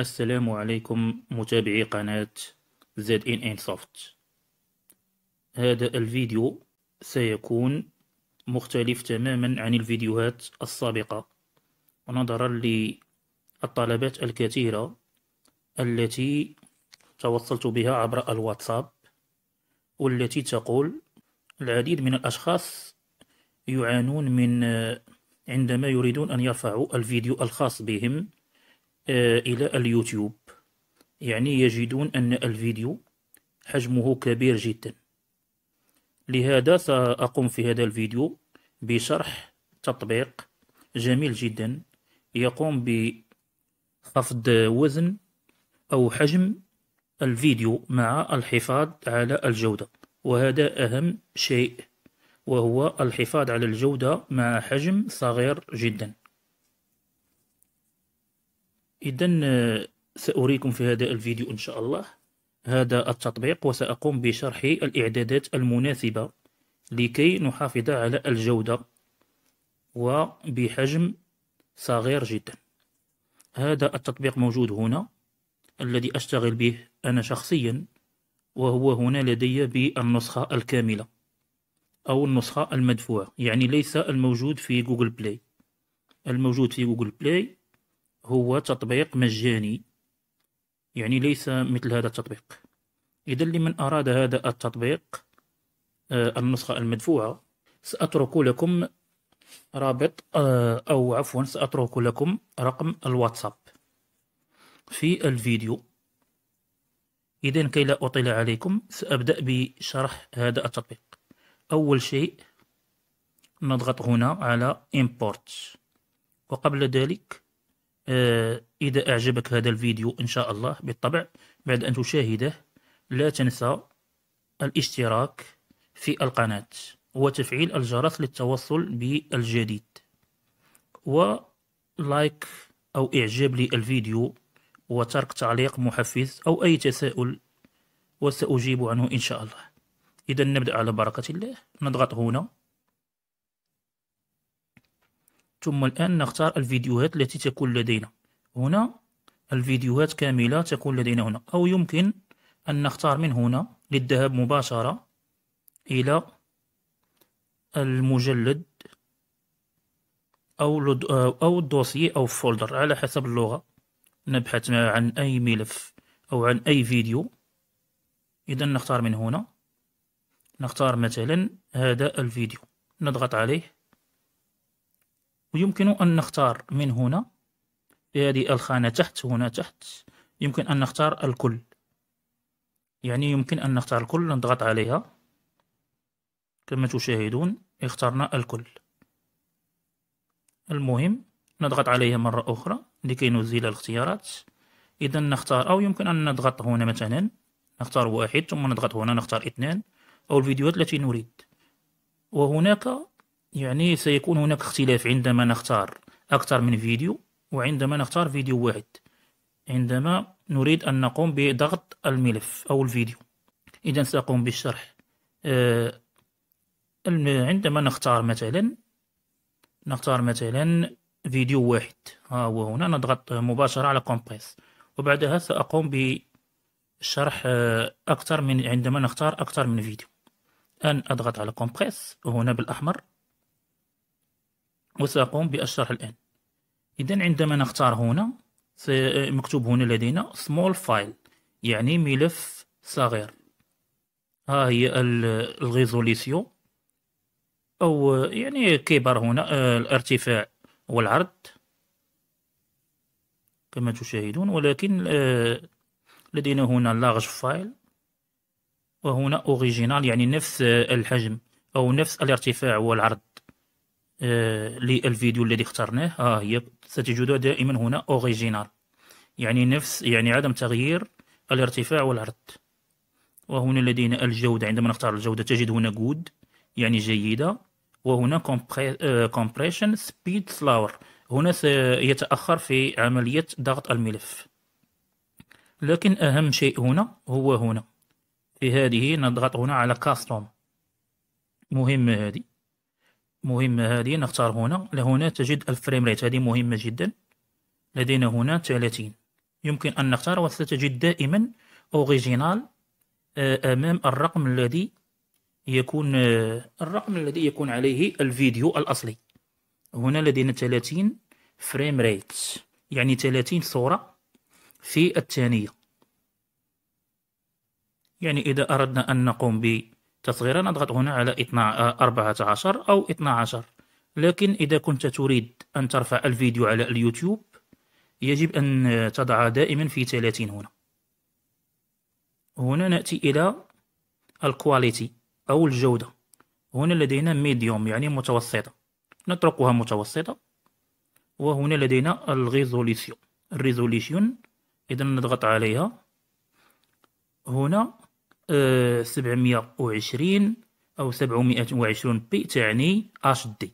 السلام عليكم متابعي قناة زد إن إن سوفت هذا الفيديو سيكون مختلف تماما عن الفيديوهات السابقة ونظرا للطلبات الكثيرة التي توصلت بها عبر الواتساب والتي تقول العديد من الأشخاص يعانون من عندما يريدون أن يرفعوا الفيديو الخاص بهم إلى اليوتيوب يعني يجدون أن الفيديو حجمه كبير جدا لهذا سأقوم في هذا الفيديو بشرح تطبيق جميل جدا يقوم بخفض وزن أو حجم الفيديو مع الحفاظ على الجودة وهذا أهم شيء وهو الحفاظ على الجودة مع حجم صغير جداً إذا آه، سأريكم في هذا الفيديو إن شاء الله هذا التطبيق وسأقوم بشرح الإعدادات المناسبة لكي نحافظ على الجودة وبحجم صغير جدا هذا التطبيق موجود هنا الذي أشتغل به أنا شخصيا وهو هنا لدي بالنسخة الكاملة أو النسخة المدفوعة يعني ليس الموجود في جوجل بلاي الموجود في جوجل بلاي هو تطبيق مجاني يعني ليس مثل هذا التطبيق إذا لمن أراد هذا التطبيق آه، النسخة المدفوعة سأترك لكم رابط آه، أو عفوا سأترك لكم رقم الواتساب في الفيديو إذا كي لا أطيل عليكم سأبدأ بشرح هذا التطبيق أول شيء نضغط هنا على import وقبل ذلك آه، إذا أعجبك هذا الفيديو إن شاء الله بالطبع بعد أن تشاهده لا تنسى الاشتراك في القناة وتفعيل الجرس للتوصل بالجديد ولايك أو إعجاب للفيديو وترك تعليق محفز أو أي تساؤل وسأجيب عنه إن شاء الله إذا نبدأ على بركة الله نضغط هنا ثم الآن نختار الفيديوهات التي تكون لدينا هنا الفيديوهات كاملة تكون لدينا هنا أو يمكن أن نختار من هنا للذهاب مباشرة إلى المجلد أو أو الدوسي أو فولدر على حسب اللغة نبحث عن أي ملف أو عن أي فيديو إذا نختار من هنا نختار مثلا هذا الفيديو نضغط عليه ويمكن أن نختار من هنا في هذه الخانة تحت هنا تحت يمكن أن نختار الكل يعني يمكن أن نختار الكل نضغط عليها كما تشاهدون اخترنا الكل المهم نضغط عليها مرة أخرى لكي نزيل الاختيارات إذا نختار أو يمكن أن نضغط هنا مثلا نختار واحد ثم نضغط هنا نختار اثنان أو الفيديوهات التي نريد وهناك يعني سيكون هناك اختلاف عندما نختار أكثر من فيديو وعندما نختار فيديو واحد عندما نريد أن نقوم بضغط الملف أو الفيديو إذا سأقوم بالشرح آه، عندما نختار مثلا نختار مثلا فيديو واحد ها هو هنا نضغط مباشرة على كومبريس وبعدها سأقوم بشرح آه، أكثر من عندما نختار أكثر من فيديو أن أضغط على كومبريس وهنا بالأحمر وسأقوم بالشرح الآن إذا عندما نختار هنا مكتوب هنا لدينا small file يعني ملف صغير ها هي الغيزوليسيو أو يعني كبر هنا آه، الارتفاع والعرض كما تشاهدون ولكن آه، لدينا هنا لارج فايل وهنا اوريجينال يعني نفس آه، الحجم أو نفس الارتفاع والعرض آه، للفيديو الذي اخترناه ها آه، هي ستجدها دائما هنا اوريجينال يعني نفس يعني عدم تغيير الارتفاع والعرض وهنا لدينا الجودة عندما نختار الجودة تجد هنا جود يعني جيدة وهنا آه، compression speed slower هنا سيتأخر في عملية ضغط الملف لكن أهم شيء هنا هو هنا في هذه نضغط هنا على custom مهمة هذه مهمة هذه نختار هنا لهنا تجد الفريم ريت هذه مهمة جدا لدينا هنا 30 يمكن أن نختار وستجد دائما أوريجينال آه، أمام الرقم الذي يكون آه، الرقم الذي يكون عليه الفيديو الأصلي هنا لدينا 30 فريم ريت يعني 30 صورة في الثانية يعني إذا أردنا أن نقوم ب تصغيرا أضغط هنا على 14 أو 12 لكن إذا كنت تريد أن ترفع الفيديو على اليوتيوب يجب أن تضع دائما في 30 هنا هنا نأتي إلى الكواليتي أو الجودة هنا لدينا ميديوم يعني متوسطة نتركها متوسطة وهنا لدينا الريزوليسيون الريزوليسيون إذا نضغط عليها هنا 720 أو 720 بي تعني اش دي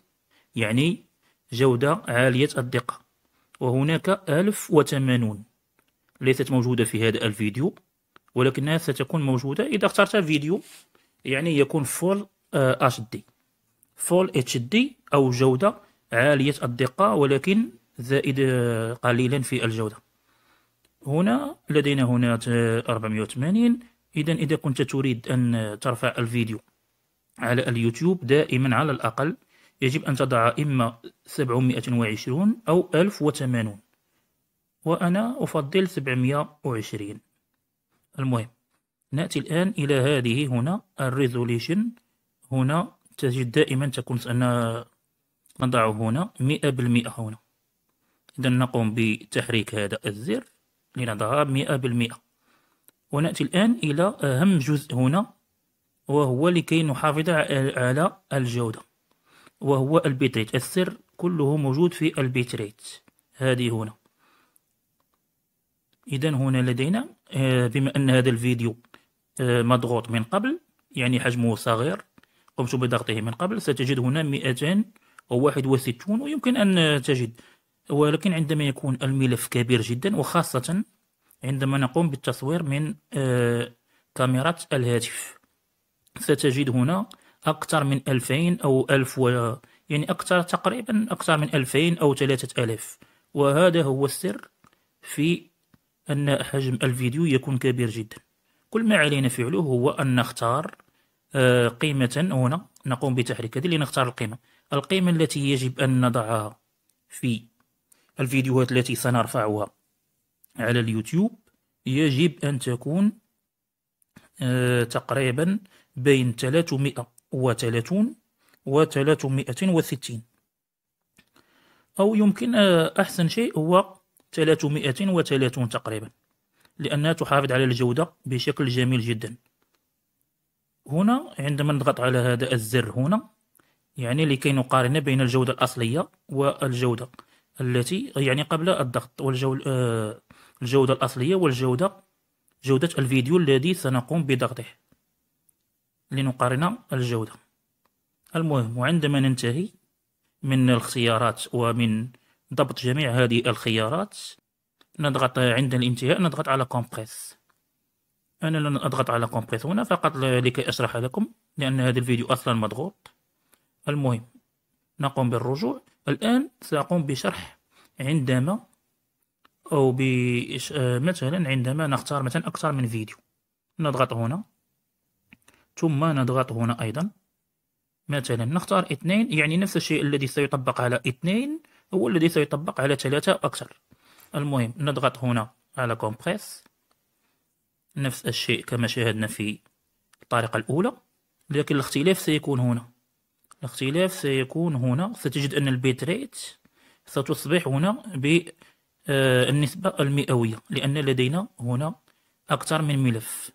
يعني جودة عالية الدقة وهناك 1080 ليست موجودة في هذا الفيديو ولكنها ستكون موجودة إذا اخترت فيديو يعني يكون فول اش آه، دي فول اتش دي أو جودة عالية الدقة ولكن زائد آه، قليلا في الجودة هنا لدينا هنا 480 آه، إذا إذا كنت تريد أن ترفع الفيديو على اليوتيوب دائما على الأقل يجب أن تضع إما 720 أو 1080 وأنا أفضل 720 المهم نأتي الآن إلى هذه هنا الريزوليشن هنا تجد دائما تكون أن نضع هنا 100% هنا إذا نقوم بتحريك هذا الزر لنضعها 100% ونأتي الآن إلى آه، أهم جزء هنا وهو لكي نحافظ على الجودة وهو البيتريت السر كله موجود في البيتريت هذه هنا إذا هنا لدينا آه، بما أن هذا الفيديو آه، مضغوط من قبل يعني حجمه صغير قمت بضغطه من قبل ستجد هنا 261 ويمكن أن تجد ولكن عندما يكون الملف كبير جدا وخاصة عندما نقوم بالتصوير من آه، كاميرات الهاتف ستجد هنا أكثر من 2000 أو 1000 و... يعني أكثر تقريبا أكثر من 2000 أو 3000 وهذا هو السر في أن حجم الفيديو يكون كبير جدا كل ما علينا فعله هو أن نختار آه، قيمة هنا نقوم بتحريك هذه لنختار القيمة القيمة التي يجب أن نضعها في الفيديوهات التي سنرفعها على اليوتيوب يجب أن تكون آه، تقريبا بين 330 و 360 أو يمكن آه، أحسن شيء هو 330 تقريبا لأنها تحافظ على الجودة بشكل جميل جدا هنا عندما نضغط على هذا الزر هنا يعني لكي نقارن بين الجودة الأصلية والجودة التي يعني قبل الضغط والجودة آه، الجودة الأصلية والجودة جودة الفيديو الذي سنقوم بضغطه لنقارن الجودة المهم وعندما ننتهي من الخيارات ومن ضبط جميع هذه الخيارات نضغط عند الانتهاء نضغط على كومبريس أنا لن أضغط على كومبريس هنا فقط لكي أشرح لكم لأن هذا الفيديو أصلا مضغوط المهم نقوم بالرجوع الآن سأقوم بشرح عندما أو ب آه، مثلا عندما نختار مثلا أكثر من فيديو نضغط هنا ثم نضغط هنا أيضا مثلا نختار اثنين يعني نفس الشيء الذي سيطبق على اثنين هو الذي سيطبق على ثلاثة أكثر المهم نضغط هنا على كومبريس نفس الشيء كما شاهدنا في الطريقة الأولى لكن الاختلاف سيكون هنا الاختلاف سيكون هنا ستجد أن البيت ريت ستصبح هنا ب آه، النسبة المئوية لأن لدينا هنا أكثر من ملف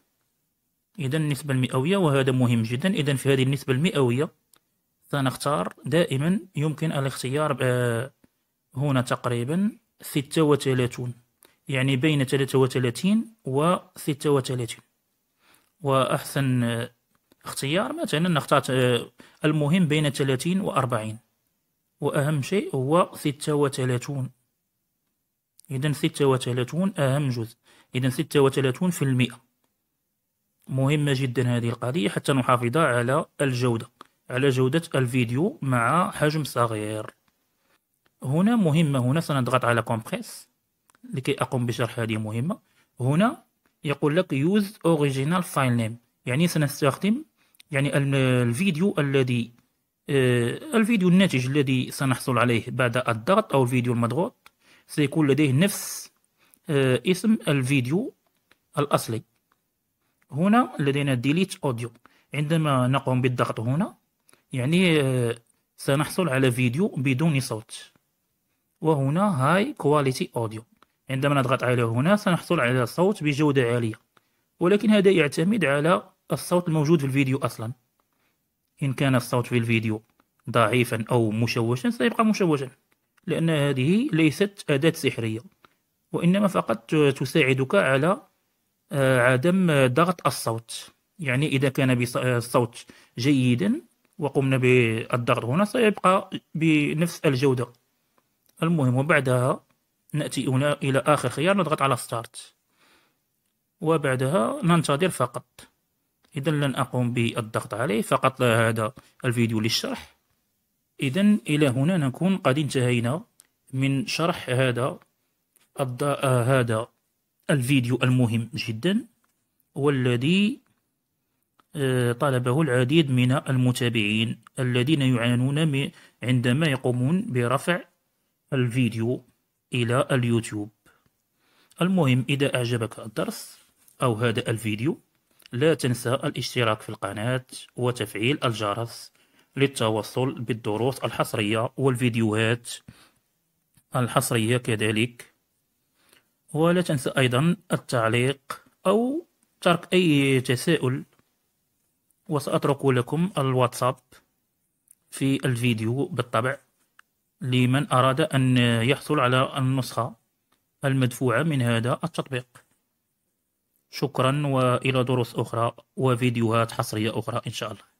إذا النسبة المئوية وهذا مهم جدا إذا في هذه النسبة المئوية سنختار دائما يمكن الاختيار آه، هنا تقريبا ستة وثلاثون يعني بين ثلاثة وثلاثين وستة وثلاثين وأحسن اختيار مثلا نختار آه، المهم بين ثلاثين وأربعين وأهم شيء هو ستة وثلاثون إذا 36 أهم جزء إذا 36% مهمة جدا هذه القضية حتى نحافظ على الجودة على جودة الفيديو مع حجم صغير هنا مهمة هنا سنضغط على كومبريس لكي أقوم بشرح هذه المهمة هنا يقول لك use original file name يعني سنستخدم يعني الفيديو الذي آه، الفيديو الناتج الذي سنحصل عليه بعد الضغط أو الفيديو المضغوط سيكون لديه نفس آه، اسم الفيديو الأصلي هنا لدينا ديليت أوديو عندما نقوم بالضغط هنا يعني آه، سنحصل على فيديو بدون صوت وهنا هاي كواليتي اوديو عندما نضغط على هنا سنحصل على صوت بجودة عالية ولكن هذا يعتمد على الصوت الموجود في الفيديو أصلا إن كان الصوت في الفيديو ضعيفا أو مشوشا سيبقى مشوشا لأن هذه ليست أداة سحرية وإنما فقط تساعدك على آه، عدم ضغط الصوت يعني إذا كان الصوت جيدا وقمنا بالضغط هنا سيبقى بنفس الجودة المهم وبعدها نأتي هنا إلى آخر خيار نضغط على ستارت وبعدها ننتظر فقط إذا لن أقوم بالضغط عليه فقط هذا الفيديو للشرح إذا إلى هنا نكون قد انتهينا من شرح هذا آه، هذا الفيديو المهم جدا والذي آه، طلبه العديد من المتابعين الذين يعانون عندما يقومون برفع الفيديو إلى اليوتيوب المهم إذا أعجبك الدرس أو هذا الفيديو لا تنسى الاشتراك في القناة وتفعيل الجرس للتوصل بالدروس الحصرية والفيديوهات الحصرية كذلك ولا تنسى أيضا التعليق أو ترك أي تساؤل وسأترك لكم الواتساب في الفيديو بالطبع لمن أراد أن يحصل على النسخة المدفوعة من هذا التطبيق شكرا وإلى دروس أخرى وفيديوهات حصرية أخرى إن شاء الله